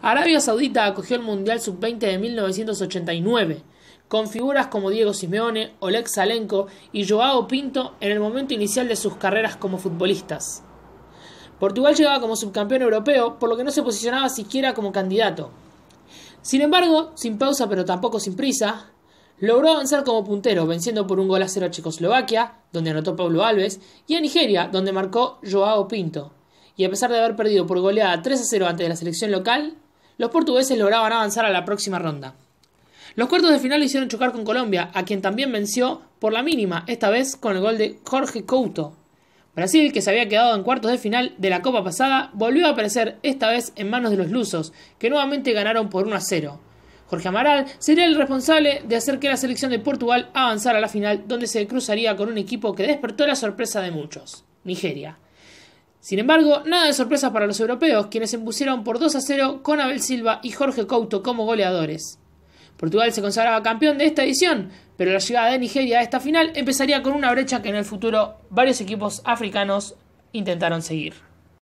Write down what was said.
Arabia Saudita acogió el Mundial Sub-20 de 1989, con figuras como Diego Simeone, Oleg Salenko y Joao Pinto en el momento inicial de sus carreras como futbolistas. Portugal llegaba como subcampeón europeo, por lo que no se posicionaba siquiera como candidato. Sin embargo, sin pausa pero tampoco sin prisa, logró avanzar como puntero, venciendo por un gol a cero a Checoslovaquia, donde anotó Pablo Alves, y a Nigeria, donde marcó Joao Pinto. Y a pesar de haber perdido por goleada 3 a 0 ante la selección local, los portugueses lograban avanzar a la próxima ronda. Los cuartos de final hicieron chocar con Colombia, a quien también venció por la mínima, esta vez con el gol de Jorge Couto. Brasil, que se había quedado en cuartos de final de la Copa pasada, volvió a aparecer esta vez en manos de los lusos, que nuevamente ganaron por 1 a 0. Jorge Amaral sería el responsable de hacer que la selección de Portugal avanzara a la final, donde se cruzaría con un equipo que despertó la sorpresa de muchos, Nigeria. Sin embargo, nada de sorpresa para los europeos, quienes se impusieron por 2 a 0 con Abel Silva y Jorge Couto como goleadores. Portugal se consagraba campeón de esta edición, pero la llegada de Nigeria a esta final empezaría con una brecha que en el futuro varios equipos africanos intentaron seguir.